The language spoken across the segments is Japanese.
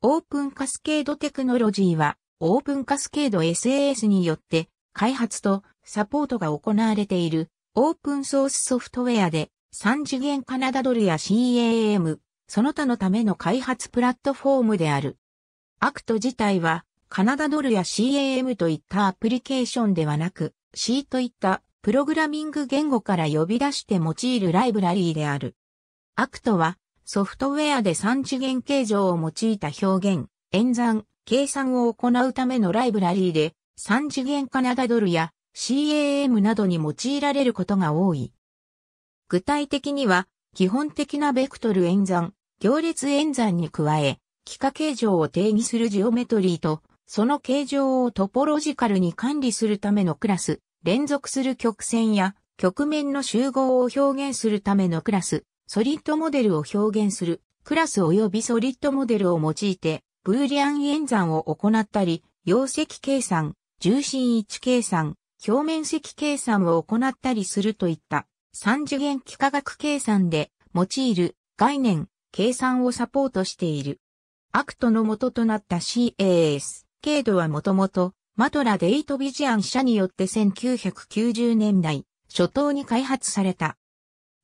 オープンカスケードテクノロジーは、オープンカスケード SAS によって、開発とサポートが行われている、オープンソースソフトウェアで、3次元カナダドルや CAM、その他のための開発プラットフォームである。アクト自体は、カナダドルや CAM といったアプリケーションではなく、C といったプログラミング言語から呼び出して用いるライブラリーである。アクトはソフトウェアで3次元形状を用いた表現、演算、計算を行うためのライブラリーで、3次元カナダドルや CAM などに用いられることが多い。具体的には、基本的なベクトル演算、行列演算に加え、幾何形状を定義するジオメトリーと、その形状をトポロジカルに管理するためのクラス、連続する曲線や曲面の集合を表現するためのクラス、ソリッドモデルを表現するクラス及びソリッドモデルを用いて、ブーリアン演算を行ったり、容積計算、重心位置計算、表面積計算を行ったりするといった三次元幾何学計算で用いる概念、計算をサポートしている。アクトの元となった CAS、軽度はもともとマトラデイトビジアン社によって1990年代初頭に開発された。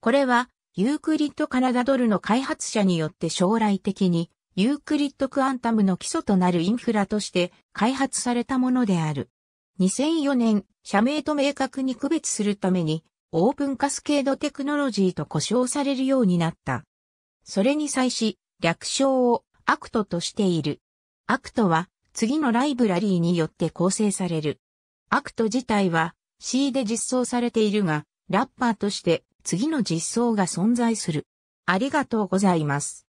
これはユークリッドカナダドルの開発者によって将来的にユークリッドクアンタムの基礎となるインフラとして開発されたものである。2004年、社名と明確に区別するためにオープンカスケードテクノロジーと呼称されるようになった。それに際し、略称をアクトとしている。アクトは次のライブラリーによって構成される。アクト自体は C で実装されているが、ラッパーとして次の実装が存在する。ありがとうございます。